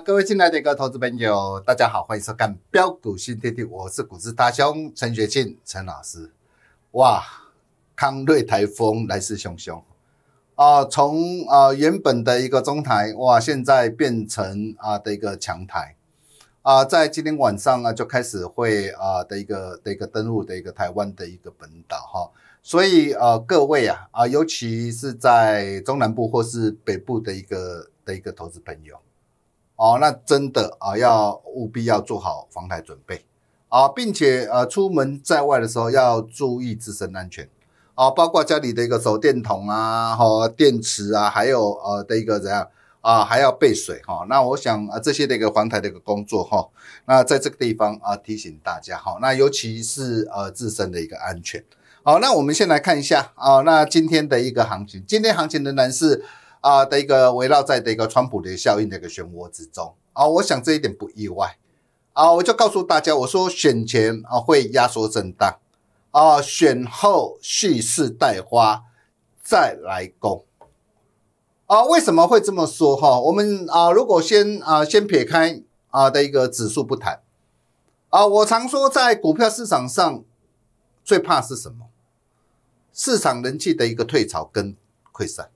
各位进来的一个投资朋友，大家好，欢迎收看《标股新天地》，我是股市大兄陈学庆陈老师。哇，康瑞台风来势汹汹啊！从啊原本的一个中台，哇，现在变成啊的一个强台啊，在今天晚上啊就开始会啊的一个的一个登陆的一个台湾的一个本岛哈，所以啊各位啊啊，尤其是在中南部或是北部的一个的一个投资朋友。哦，那真的啊，要务必要做好防台准备啊，并且呃，出门在外的时候要注意自身安全啊，包括家里的一个手电筒啊、哈电池啊，还有呃的一个怎样啊，还要备水哈。那我想啊，这些的一个防台的一个工作哈，那在这个地方啊，提醒大家哈，那尤其是呃自身的一个安全。好，那我们先来看一下啊，那今天的一个行情，今天行情仍然是。啊的一个围绕在一个川普的效应的一个漩涡之中啊，我想这一点不意外啊，我就告诉大家，我说选前啊会压缩震荡啊，选后蓄势待发再来攻啊，为什么会这么说哈？我们啊如果先啊先撇开啊的一个指数不谈啊，我常说在股票市场上最怕是什么？市场人气的一个退潮跟溃散。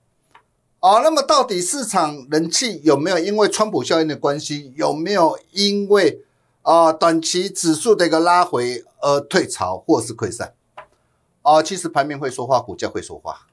好，那么到底市场人气有没有因为川普效应的关系？有没有因为啊短期指数的一个拉回而退潮或是溃散？啊，其实盘面会说话，股价会说话。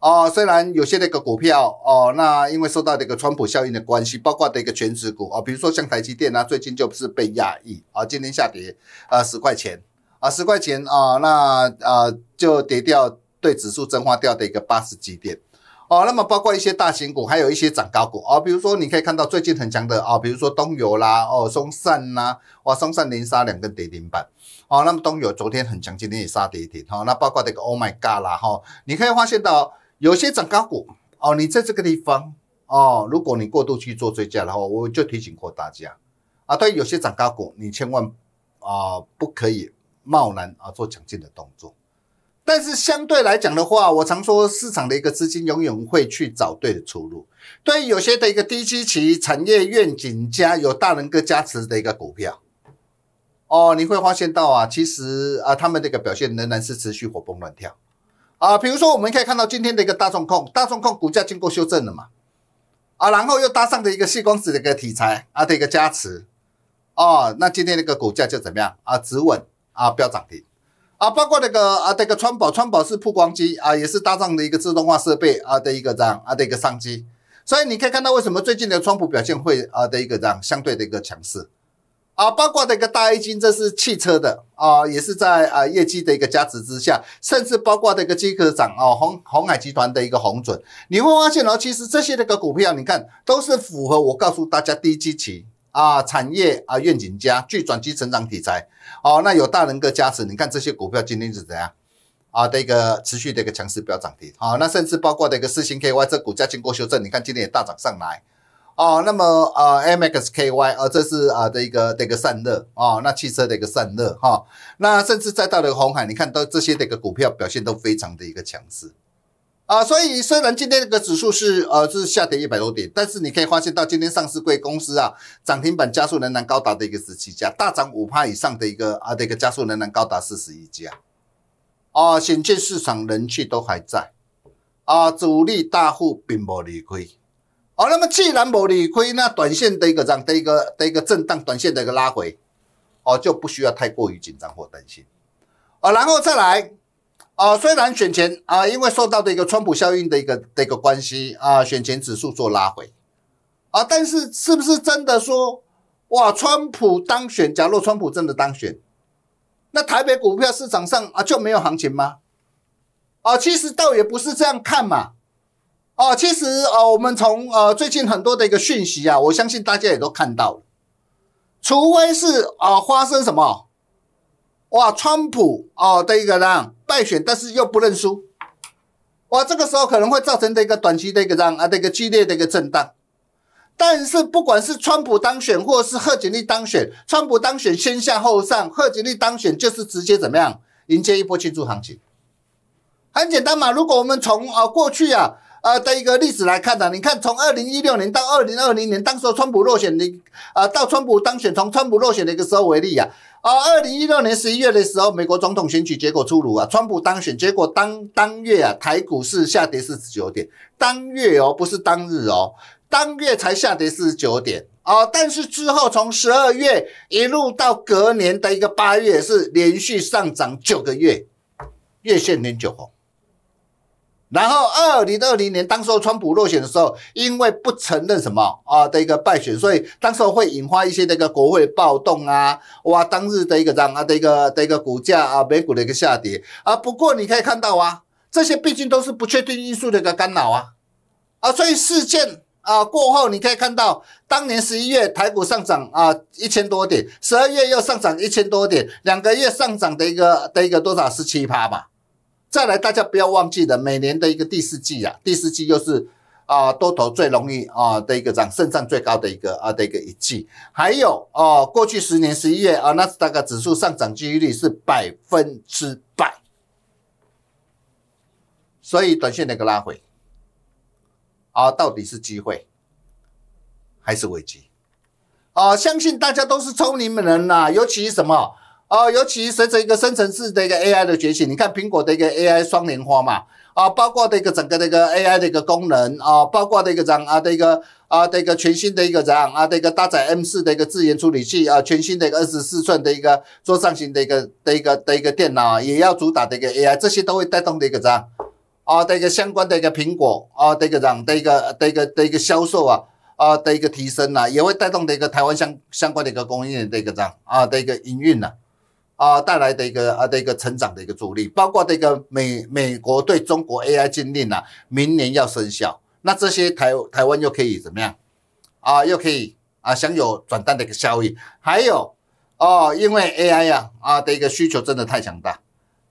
啊，虽然有些那个股票哦，那因为受到这个川普效应的关系，包括的一个全职股啊，比如说像台积电啊，最近就是被压抑啊，今天下跌啊十块钱啊十块钱啊，那啊就跌掉对指数蒸发掉的一个八十几点。哦，那么包括一些大型股，还有一些涨高股哦，比如说你可以看到最近很强的哦，比如说东油啦，哦，松散呐，哇，松散连杀两根跌停板，哦，那么东油昨天很强，今天也杀跌停，哈，那包括那个 Oh my God 啦，哈，你可以发现到有些涨高股哦，你在这个地方哦，如果你过度去做追加的话，我就提醒过大家啊，对，有些涨高股你千万啊不可以贸然啊做强劲的动作。但是相对来讲的话，我常说市场的一个资金永远会去找对的出路。对于有些的一个低基期、产业愿景加有大能哥加持的一个股票，哦，你会发现到啊，其实啊，他们这个表现仍然是持续活蹦乱跳啊。比如说，我们可以看到今天的一个大众控，大众控股价经过修正了嘛啊，然后又搭上的一个细光子的一个题材啊的一个加持，哦，那今天那个股价就怎么样啊？止稳啊，要涨停。啊，包括那个啊，这个川宝，川宝是曝光机啊，也是搭上的一个自动化设备啊的一个这样啊的一个商机，所以你可以看到为什么最近的川普表现会啊的一个这样相对的一个强势。啊，包括那个大 A 金，这是汽车的啊，也是在啊业绩的一个加持之下，甚至包括那个机构涨啊，红红海集团的一个红准，你会发现哦，其实这些那个股票，你看都是符合我告诉大家低基期。啊，产业啊，愿景家，具转机成长题材，哦，那有大人格加持，你看这些股票今天是怎样啊的一个持续的一个强势飙涨停，好，那甚至包括的一个四星 KY 这股价经过修正，你看今天也大涨上来，哦，那么呃 MXKY，呃这是啊的一个一个散热啊，那汽车的一个散热哈，那甚至再到了红海，你看到这些的一个股票表现都非常的一个强势。啊，所以虽然今天这个指数是呃，是下跌一百多点，但是你可以发现到今天上市贵公司啊，涨停板加速仍然高达的一个十七家，大涨五以上的一个啊的一个加速仍然高达四十一家，啊，显见市场人气都还在，啊，主力大户并不离亏，啊，那么既然不离亏，那短线的一个涨的一个的一个震荡，短线的一个拉回，哦，就不需要太过于紧张或担心，啊，然后再来。啊，虽然选前啊，因为受到的一个川普效应的一个的一个关系啊，选前指数做拉回啊，但是是不是真的说，哇，川普当选？假若川普真的当选，那台北股票市场上啊就没有行情吗？啊，其实倒也不是这样看嘛，啊，其实啊，我们从呃最近很多的一个讯息啊，我相信大家也都看到了，除非是啊发生什么。哇，川普哦的一个让败选，但是又不认输，哇，这个时候可能会造成的一个短期的一个让啊，一个激烈的一个震荡。但是不管是川普当选或是贺锦丽当选，川普当选先下后上，贺锦丽当选就是直接怎么样迎接一波庆祝行情，很简单嘛。如果我们从啊过去啊。呃，的一个历史来看呢，你看从二零一六年到二零二零年，当时川普落选的，啊，到川普当选，从川普落选的一个时候为例啊，啊，二零一六年十一月的时候，美国总统选举结果出炉啊，川普当选，结果当当月啊，台股市下跌四十九点，当月哦，不是当日哦，当月才下跌四十九点啊，但是之后从十二月一路到隔年的一个八月，是连续上涨九个月，月线连九红。然后，二零二零年，当时川普落选的时候，因为不承认什么啊的一个败选，所以当时会引发一些那个国会暴动啊，哇，当日的一个涨啊的一个的一个股价啊，美股的一个下跌啊。不过你可以看到啊，这些毕竟都是不确定因素的一个干扰啊啊，所以事件啊过后，你可以看到，当年十一月台股上涨啊一千多点，十二月又上涨一千多点，两个月上涨的一个的一个多少是七趴吧。再来，大家不要忘记的，每年的一个第四季啊，第四季又是啊多头最容易啊的一个涨，上算最高的一个啊的一个一季。还有哦，过去十年十一月啊，纳斯达克指数上涨几率是百分之百，所以短线一个拉回啊，到底是机会还是危机啊？相信大家都是聪明人呐，尤其是什么？啊，尤其随着一个深层次的一个 AI 的觉醒，你看苹果的一个 AI 双莲花嘛，啊，包括的一个整个的一个 AI 的一个功能啊，包括的一个样啊的一个啊的一个全新的一个样啊的一个搭载 M 四的一个自研处理器啊，全新的一个二十四寸的一个桌上型的一个的一个的一个电脑也要主打的一个 AI，这些都会带动的一个样啊的一个相关的一个苹果啊的一个样的一个的一个的一个销售啊啊的一个提升呐，也会带动的一个台湾相相关的一个供应链的一个样啊的一个营运呐。啊带来的一个啊的一个成长的一个助力，包括这个美美国对中国 AI 禁令啊，明年要生效，那这些台台湾又可以怎么样？啊，又可以啊享有转单的一个效益。还有哦，因为 AI 呀啊的一个需求真的太强大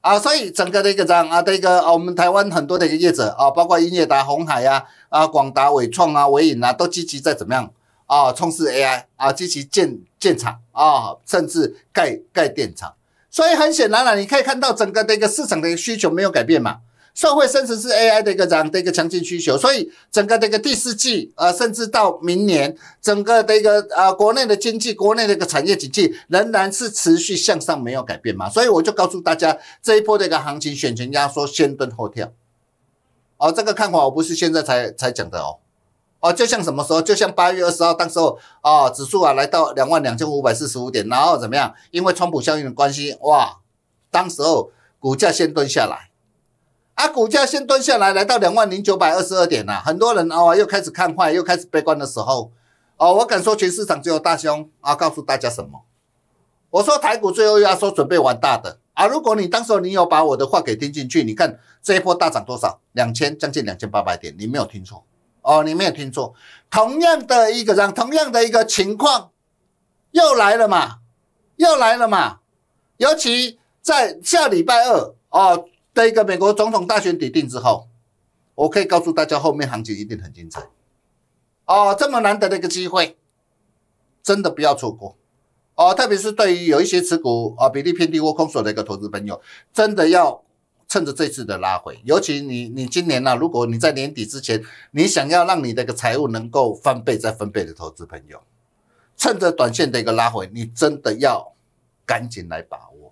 啊，所以整个的一个这样啊的一个我们台湾很多的一个业者啊，包括英业达、红海呀、啊广达、伟创啊、伟影啊，都积极在怎么样啊，冲刺 AI 啊，积极建建厂啊，甚至盖盖电厂。所以很显然了，你可以看到整个的一个市场的一个需求没有改变嘛，社会生成是 AI 的一个这样的一个强劲需求，所以整个这个第四季，呃，甚至到明年，整个的一个呃国内的经济，国内的一个产业景气仍然是持续向上，没有改变嘛。所以我就告诉大家，这一波的一个行情，选前压缩，先蹲后跳，哦，这个看法我不是现在才才讲的哦。哦，就像什么时候？就像八月二十号，当时候哦，指数啊来到两万两千五百四十五点，然后怎么样？因为川普效应的关系，哇，当时候股价先蹲下来，啊，股价先蹲下来，来到两万零九百二十二点啊，很多人啊又开始看坏，又开始悲观的时候，哦，我敢说全市场只有大凶啊，告诉大家什么？我说台股最后要说准备玩大的啊！如果你当时候你有把我的话给听进去，你看这一波大涨多少？两千将近两千八百点，你没有听错。哦，你没有听错，同样的一个让同样的一个情况，又来了嘛，又来了嘛，尤其在下礼拜二哦的一个美国总统大选底定之后，我可以告诉大家，后面行情一定很精彩，哦，这么难得的一个机会，真的不要错过，哦，特别是对于有一些持股啊比例偏低或空手的一个投资朋友，真的要。趁着这次的拉回，尤其你你今年呢，如果你在年底之前，你想要让你的个财务能够翻倍再翻倍的投资朋友，趁着短线的一个拉回，你真的要赶紧来把握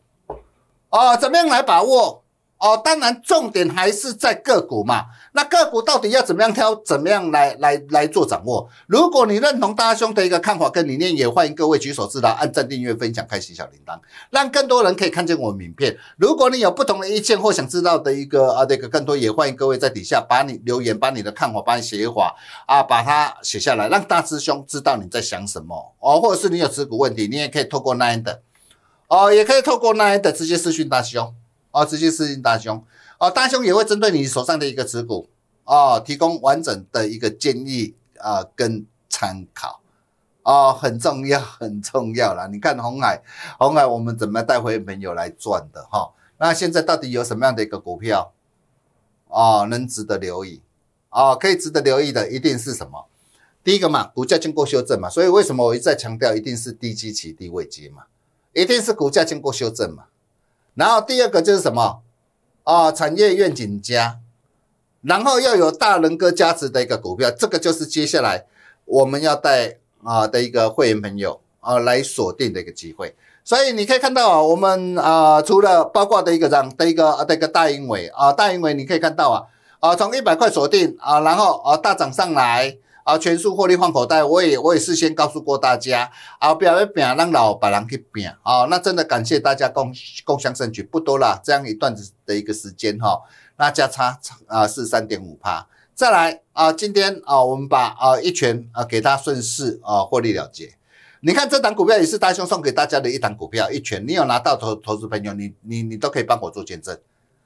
啊！怎么样来把握？哦，当然，重点还是在个股嘛。那个股到底要怎么样挑，怎么样来来来做掌握？如果你认同大师兄的一个看法跟理念，也欢迎各位举手之劳，按赞、订阅、分享、开启小铃铛，让更多人可以看见我名片。如果你有不同的意见或想知道的一个啊那个更多，也欢迎各位在底下把你留言、把你的看法、把你写法啊把它写下来，让大师兄知道你在想什么哦，或者是你有持股问题，你也可以透过奈的哦，也可以透过奈的直接私讯大师兄。哦，直接私信大兄哦，大兄也会针对你手上的一个持股哦，提供完整的一个建议啊，跟参考哦，很重要，很重要啦。你看红海，红海我们怎么带回朋友来赚的哈？那现在到底有什么样的一个股票哦，能值得留意哦，可以值得留意的一定是什么？第一个嘛，股价经过修正嘛，所以为什么我一再强调一定是低基期、低位基嘛？一定是股价经过修正嘛？然后第二个就是什么，啊，产业愿景加，然后要有大人格价值的一个股票，这个就是接下来我们要带啊的一个会员朋友啊来锁定的一个机会。所以你可以看到啊，我们啊除了八卦的一个样的一个啊的一个大英伟啊大英伟，你可以看到啊啊从一百块锁定啊，然后啊大涨上来。啊，全数获利换口袋，我也我也事先告诉过大家，啊，不要去拼，让老百人去拼，啊，那真的感谢大家共共享胜局，不多了，这样一段子的一个时间哈，那价差啊是三点五趴，再来啊，今天啊，我们把啊一拳啊给他顺势啊获利了结，你看这档股票也是大兄送给大家的一档股票，一拳，你有拿到投投资朋友，你你你都可以帮我做见证。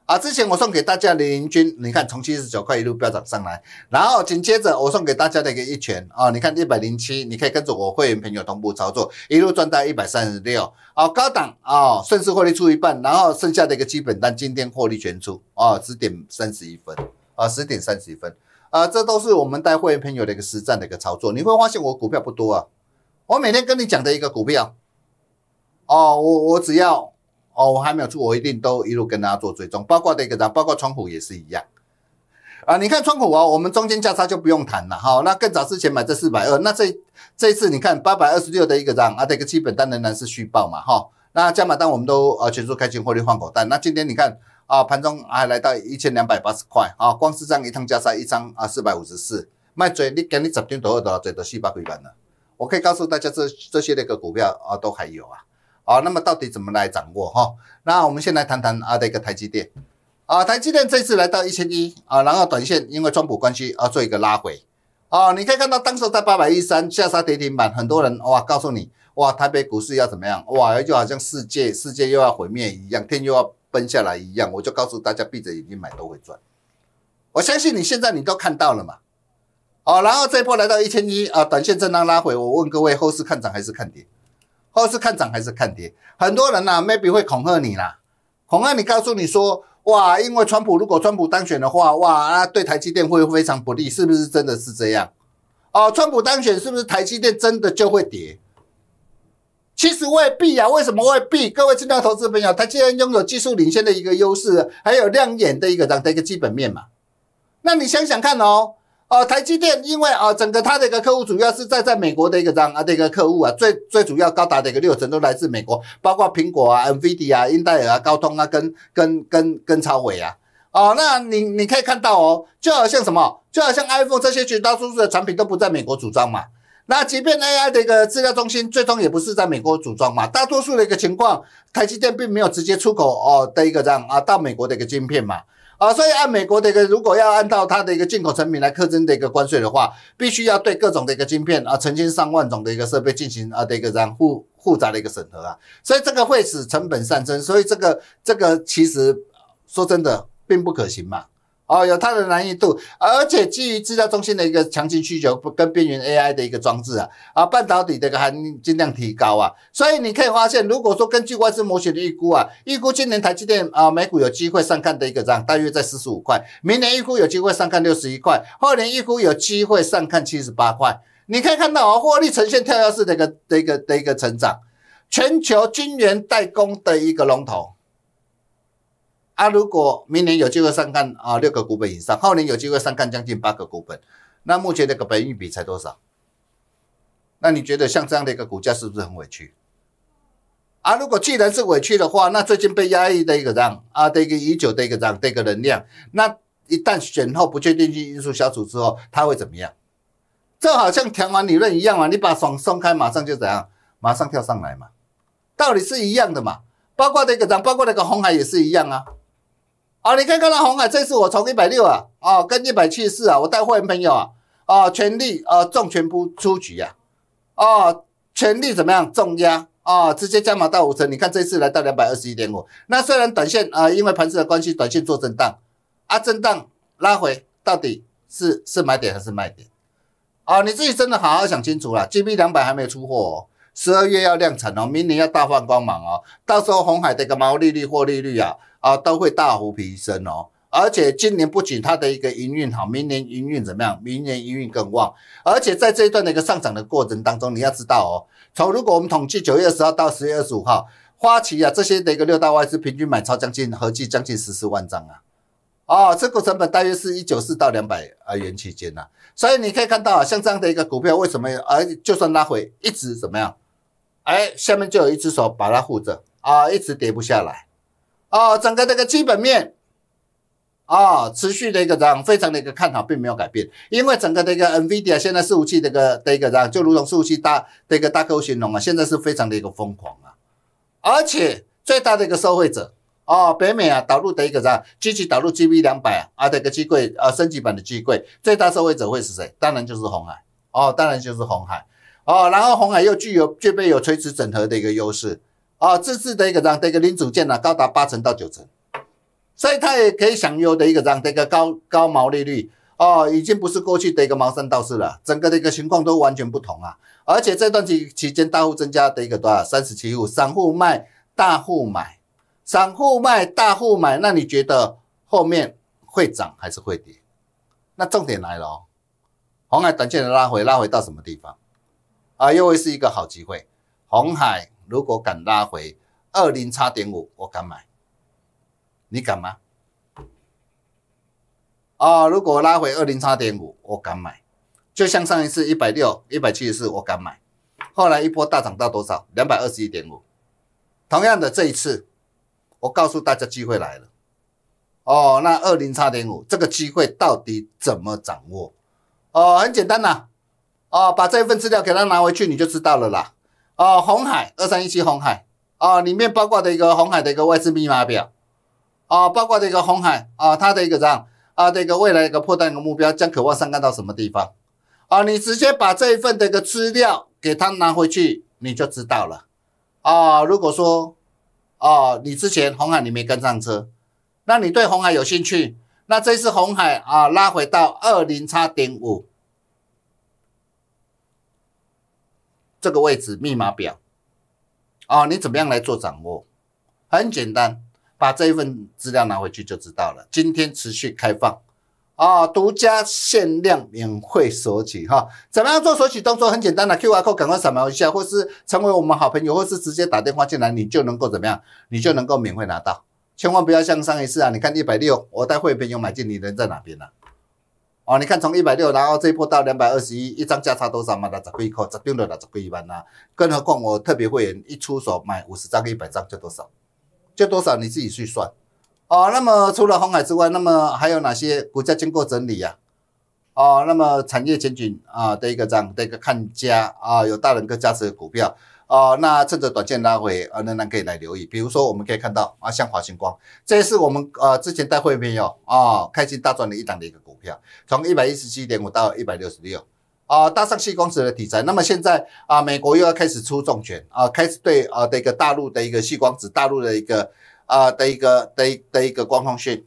啊！之前我送给大家的林军，你看从七十九块一路飙涨上来，然后紧接着我送给大家的一个一拳啊，你看一百零七，你可以跟着我会员朋友同步操作，一路赚到一百三十六。好，高档啊，顺势获利出一半，然后剩下的一个基本单今天获利全出啊，十点三十一分啊，十点三十一分啊，这都是我们带会员朋友的一个实战的一个操作。你会发现我股票不多啊，我每天跟你讲的一个股票，哦，我我只要。哦，我还没有出，我一定都一路跟大家做追踪，包括这个张，包括窗户也是一样啊。你看窗口啊，我们中间价差就不用谈了哈。那更早之前买这四百二，那这这一次你看八百二十六的一个张啊，这个基本单仍然是虚报嘛哈。那加码单我们都呃全数开新获利换口单。那今天你看啊，盘中还来到一千两百八十块啊，光是这样一趟加差一张啊四百五十四卖嘴你给你十定多少多少追都虚报归班的。我可以告诉大家，这这些那个股票啊都还有啊。啊，那么到底怎么来掌握哈？那我们先来谈谈啊的一个台积电，啊，台积电这次来到一千一啊，然后短线因为中补关系而做一个拉回啊，你可以看到当时在八百一三下杀跌停板，很多人哇，告诉你哇，台北股市要怎么样哇，就好像世界世界又要毁灭一样，天又要崩下来一样，我就告诉大家闭着眼睛买都会赚，我相信你现在你都看到了嘛。好，然后这波来到一千一啊，短线震荡拉回，我问各位后市看涨还是看跌？或是看涨还是看跌，很多人呐，maybe 会恐吓你啦，恐吓你，告诉你说，哇，因为川普如果川普当选的话，哇啊，对台积电会非常不利，是不是真的是这样？哦，川普当选是不是台积电真的就会跌？其实未必啊，为什么未必？各位重要投资朋友，他既然拥有技术领先的一个优势，还有亮眼的一个涨的一个基本面嘛，那你想想看哦。哦，台积电因为啊，整个它的一个客户主要是在在美国的一个这样啊的一个客户啊，最最主要高达的一个六成都来自美国，包括苹果啊、NVIDIA 啊、英特尔啊、高通啊，跟跟跟跟超伟啊。哦，那你你可以看到哦，就好像什么，就好像 iPhone 这些绝大多数的产品都不在美国组装嘛。那即便 AI 的一个资料中心最终也不是在美国组装嘛，大多数的一个情况，台积电并没有直接出口哦的一个这样啊到美国的一个晶片嘛。啊，所以按美国的一个，如果要按照它的一个进口成品来苛征的一个关税的话，必须要对各种的一个晶片啊，成千上万种的一个设备进行啊的一个然复复杂的一个审核啊，所以这个会使成本上升，所以这个这个其实说真的并不可行嘛。哦，有它的难易度，而且基于制造中心的一个强劲需求，跟边缘 AI 的一个装置啊，啊，半导体的一个含金量提高啊，所以你可以发现，如果说根据外资模型的预估啊，预估今年台积电啊美股有机会上看的一个涨，大约在四十五块，明年预估有机会上看六十一块，后年预估有机会上看七十八块，你可以看到啊，获利呈现跳跃式的一个的一个的一个成长，全球晶圆代工的一个龙头。啊！如果明年有机会上看啊六个股本以上，后年有机会上看将近八个股本，那目前这个本预比才多少？那你觉得像这样的一个股价是不是很委屈？啊！如果既然是委屈的话，那最近被压抑的一个让啊的一个已久的一个让的一个能量，那一旦选后不确定性因素消除之后，它会怎么样？这好像调完理论一样嘛，你把爽松开，马上就怎样？马上跳上来嘛，道理是一样的嘛。包括这个涨，包括那个红海也是一样啊。啊，你可以看到红海这次我从一百六啊，哦，跟一百七十四啊，我带会员朋友啊，哦，全力啊重拳不出局啊，哦，全力怎么样重压啊，直接加码到五成。你看这次来到两百二十一点五，那虽然短线啊，因为盘势的关系，短线做震荡啊，震荡拉回到底是是买点还是卖点？哦，你自己真的好好想清楚了。g b 两百还没有出货，十二月要量产哦，明年要大放光芒哦，到时候红海的一个毛利率、获利率啊。啊，都会大幅提升哦，而且今年不仅它的一个营运好，明年营运怎么样？明年营运更旺，而且在这一段的一个上涨的过程当中，你要知道哦，从如果我们统计九月二十号到十月二十五号，花旗啊这些的一个六大外资平均买超将近合计将近十四万张啊，哦，这个成本大约是一九四到两百啊元区间呐，所以你可以看到啊，像这样的一个股票为什么？而就算拉回一直怎么样？哎，下面就有一只手把它护着啊，一直跌不下来。哦，整个这个基本面，啊，持续的一个涨，非常的一个看好，并没有改变。因为整个这个 NVIDIA 现在服务器一个的一个涨，就如同服务器大这个大客户形容啊，现在是非常的一个疯狂啊。而且最大的一个受惠者，哦，北美啊，导入的一个涨，积极导入 GB 两百啊，啊，这个机柜啊，升级版的机柜，最大受惠者会是谁？当然就是红海。哦，当然就是红海。哦，然后红海又具有具备有垂直整合的一个优势。啊，这次的一个让的个零组件呢，高达八成到九成，所以它也可以享有的一个让的个高高毛利率。哦，已经不是过去的一个毛三道四了，整个的一个情况都完全不同啊。而且这段期期间大户增加的一个多少三十七户，散户卖，大户买，散户卖，大户买，那你觉得后面会涨还是会跌？那重点来了，哦，红海短线的拉回拉回到什么地方？啊，又会是一个好机会，红海。如果敢拉回二零叉点五，我敢买，你敢吗？啊，如果拉回二零叉点五，我敢买。就像上一次一百六、一百七十四，我敢买。后来一波大涨到多少？两百二十一点五。同样的，这一次我告诉大家，机会来了。哦，那二零叉点五这个机会到底怎么掌握？哦，很简单呐。哦，把这一份资料给他拿回去，你就知道了啦。啊，红海二三一七红海啊，里面包括的一个红海的一个外资密码表啊，包括这个红海啊，它的一个这样啊的一个未来一个破蛋一个目标将可望上干到什么地方啊？你直接把这一份的一个资料给他拿回去，你就知道了啊。如果说啊，你之前红海你没跟上车，那你对红海有兴趣，那这次红海啊拉回到二零差点五。这个位置密码表啊，你怎么样来做掌握？很简单，把这一份资料拿回去就知道了。今天持续开放啊，独家限量免费索取哈。怎么样做索取动作？很简单的，Q R code 赶快扫描一下，或是成为我们好朋友，或是直接打电话进来，你就能够怎么样？你就能够免费拿到。千万不要像上一次啊，你看一百六，我带会员朋友买进，你人在哪边呢？哦，你看从一百六，然后这一波到两百二十一，一张价差多少嘛？那折亏一扣，折定六那几亏一万呐。更何况我特别会员一出手买五十张、一百张，就多少，就多少，你自己去算。哦，那么除了红海之外，那么还有哪些股价经过整理呀？哦，那么产业前景啊的一个涨的一个看家啊，有大能格价值的股票啊，那趁着短线拉回啊，仍然可以来留意。比如说我们可以看到啊，像华星光，这也是我们呃之前带会员朋友啊，开心大赚的一档的一个股。从一百一十七点五到一百六十六啊，搭上细光子的题材。那么现在啊，美国又要开始出重拳啊，开始对啊的一个大陆的一个细光子、大陆的一个啊的一个的的一个光通讯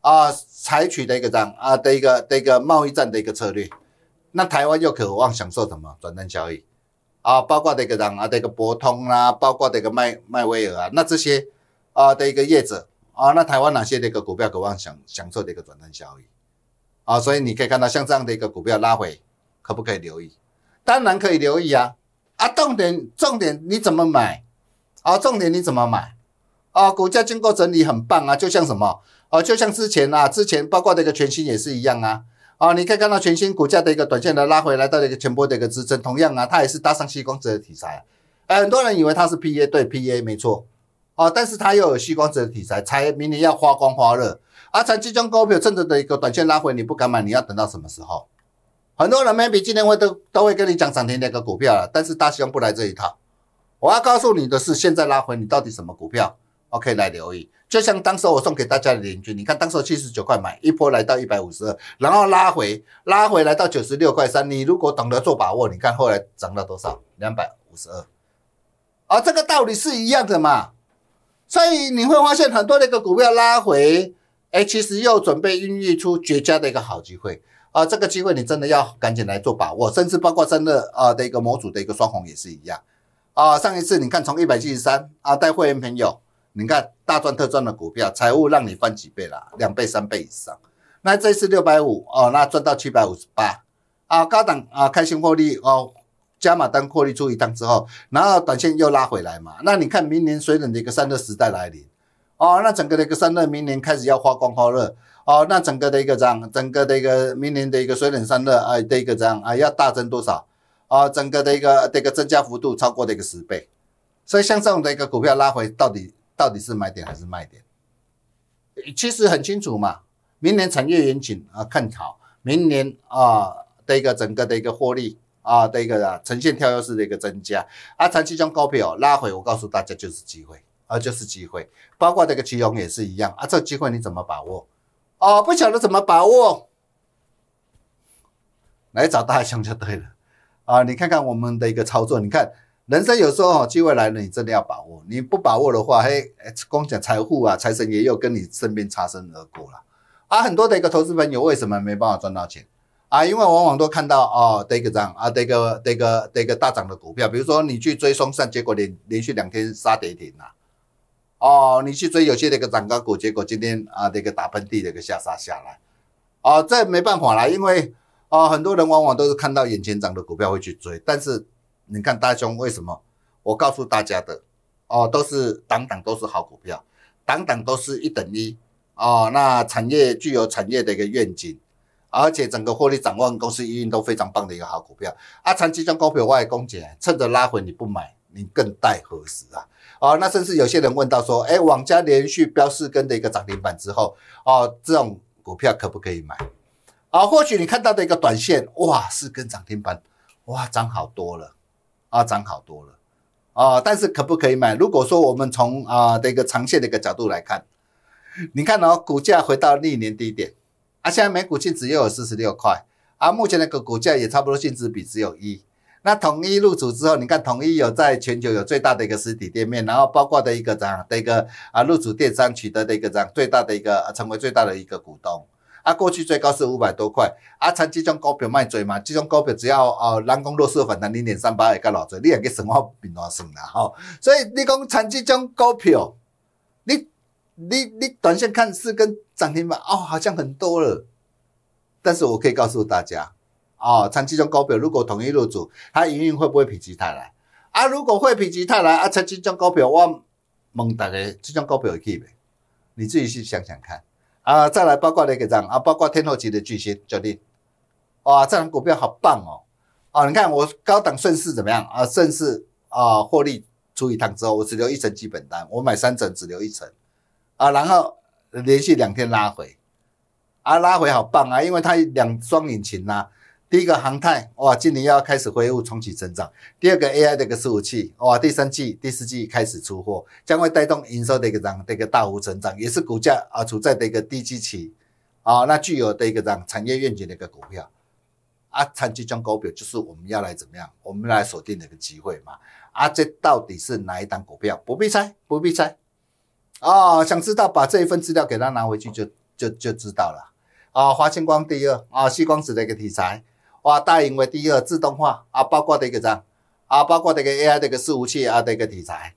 啊，采取的一个这样啊的一个的一个贸易战的一个策略。那台湾又渴望享受什么？转单交易啊，包括的一个这样啊的一个博通啦，包括的一个麦麦威尔啊，那这些啊的一个业子啊，那台湾哪些的一个股票渴望享享受的一个转单交易？啊，所以你可以看到像这样的一个股票拉回，可不可以留意？当然可以留意啊！啊，重点重点你怎么买？啊，重点你怎么买？啊，股价经过整理很棒啊，就像什么？啊，就像之前啊，之前包括这个全新也是一样啊。啊，你可以看到全新股价的一个短线的拉回来到了一个全波的一个支撑，同样啊，它也是搭上吸光子的题材。很多人以为它是 p a 对 p a 没错。啊，但是它又有吸光子的题材，才明年要发光发热。啊，像这种高票，真正的一个短线拉回，你不敢买，你要等到什么时候？很多人 maybe 今天会都都会跟你讲涨停那个股票了，但是大兄不来这一套。我要告诉你的是，现在拉回，你到底什么股票？OK 来留意。就像当时我送给大家的联军，你看当时七十九块买，一波来到一百五十二，然后拉回，拉回来到九十六块三，你如果懂得做把握，你看后来涨了多少？两百五十二。啊，这个道理是一样的嘛。所以你会发现很多那个股票拉回。哎，其实又准备孕育出绝佳的一个好机会啊！这个机会你真的要赶紧来做把握，甚至包括三热啊的一个模组的一个双红也是一样啊！上一次你看从一百七十三啊带会员朋友，你看大赚特赚的股票，财务让你翻几倍啦，两倍三倍以上。那这次六百五哦，那赚到七百五十八啊，高档啊开心获利哦，加码单获利出一单之后，然后短线又拉回来嘛。那你看明年水冷的一个三热时代来临。哦，那整个的一个散热，明年开始要发光发热。哦，那整个的一个这样，整个的一个明年的一个水冷散热啊的一个这样啊，要大增多少啊？整个的一个这个增加幅度超过的一个十倍。所以像这种的一个股票拉回，到底到底是买点还是卖点？其实很清楚嘛，明年产业远景啊看好，明年啊的一个整个的一个获利啊的一个呈现跳跃式的一个增加，啊长期中高票拉回，我告诉大家就是机会。啊，就是机会，包括这个金融也是一样啊。这机会你怎么把握？哦，不晓得怎么把握，来找大象就对了啊。你看看我们的一个操作，你看，人生有时候机会来了，你真的要把握。你不把握的话，嘿，光讲财富啊，财神也有跟你身边擦身而过了。啊，很多的一个投资朋友为什么没办法赚到钱？啊，因为往往都看到哦，这个涨啊，这个这个这个大涨的股票，比如说你去追松散，结果连连续两天杀跌停了。哦，你去追有些的一个涨高股，结果今天啊，那个打喷嚏的一个下杀下来，啊，这没办法啦，因为啊，很多人往往都是看到眼前涨的股票会去追，但是你看大兄为什么？我告诉大家的，哦，都是档档都是好股票，档档都是一等一，哦，那产业具有产业的一个愿景，而且整个获利展望公司营运都非常棒的一个好股票，啊，长期中股票外公姐趁着拉回你不买，你更待何时啊？哦，那甚至有些人问到说，哎，网家连续飙四根的一个涨停板之后，哦，这种股票可不可以买？啊，或许你看到的一个短线，哇，四根涨停板，哇，涨好多了，啊，涨好多了，啊，但是可不可以买？如果说我们从啊的一个长线的一个角度来看，你看哦，股价回到历年低点，啊，现在每股净值又有四十六块，啊，目前那个股价也差不多，净值比只有一。那统一入主之后，你看统一有在全球有最大的一个实体店面，然后包括的一个怎的一个啊入主电商取得的一个怎最大的一个成为最大的一个股东啊。过去最高是五百多块啊，参这种股票卖追嘛，这种股票只要哦，人工弱势反弹零点三八，也够老济，你也以生活平难算啦吼。所以你讲参这种股票，你你你短线看是跟涨停板哦，好像很多了，但是我可以告诉大家。啊，掺这种股票，如果统一入主，它永运会不会否极泰来？啊，如果会否极泰来，啊，掺这种股票，我问大家，这种股票可以没？你自己去想想看。啊，再来包括那个账啊，包括天后级的巨星，决定。哇，这盘股票好棒哦！啊，你看我高档顺势怎么样？啊，顺势啊，获利出一趟之后，我只留一层基本单，我买三成，只留一层。啊，然后连续两天拉回。啊，拉回好棒啊，因为它两双引擎呐。第一个航太哇，今年要开始恢复重启增长。第二个 AI 的一个服器哇，第三季、第四季开始出货，将会带动营收的一个涨的一个大幅增长，也是股价啊处在的一个低基期啊，那具有的一个涨产业愿景的一个股票啊，长期中高表就是我们要来怎么样？我们来锁定的一个机会嘛啊，这到底是哪一档股票？不必猜，不必猜哦。想知道把这一份资料给他拿回去就就就知道了啊。华清光第二啊，吸光子的一个题材。哇！大因为第一个自动化啊，包括这个啥，啊，包括这个 AI 这个伺服器啊，这个题材。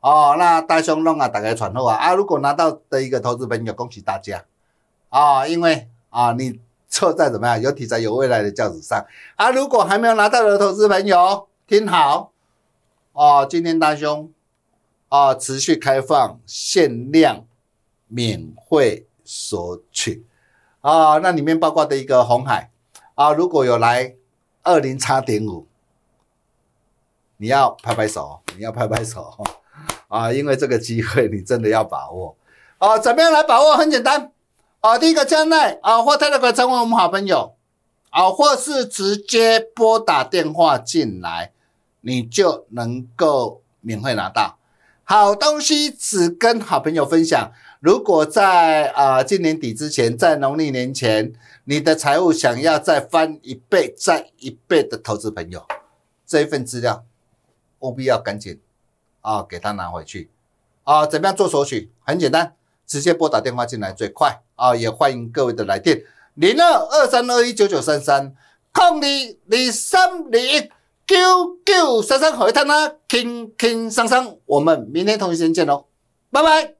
哦，那大兄弄啊，大家传落啊。啊，如果拿到的一个投资朋友，恭喜大家啊！因为啊，你错在怎么样？有题材，有未来的价值上。啊，如果还没有拿到的投资朋友，听好哦，今天大兄啊，持续开放，限量，免费索取啊。那里面包括的一个红海。啊，如果有来二零叉点五，你要拍拍手，你要拍拍手，啊，因为这个机会你真的要把握。啊，怎么样来把握？很简单，啊，第一个真爱啊，或太太可以成为我们好朋友，啊，或是直接拨打电话进来，你就能够免费拿到好东西，只跟好朋友分享。如果在啊今年底之前，在农历年前，你的财务想要再翻一倍、再一倍的投资朋友，这一份资料务必要赶紧啊给他拿回去啊！怎么样做手续？很简单，直接拨打电话进来最快啊！也欢迎各位的来电，零二二三二一九九三三空二二三零一九九三三回一谈啊！轻轻桑桑，我们明天同一时间见喽，拜拜。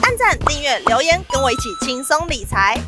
按赞、订阅、留言，跟我一起轻松理财。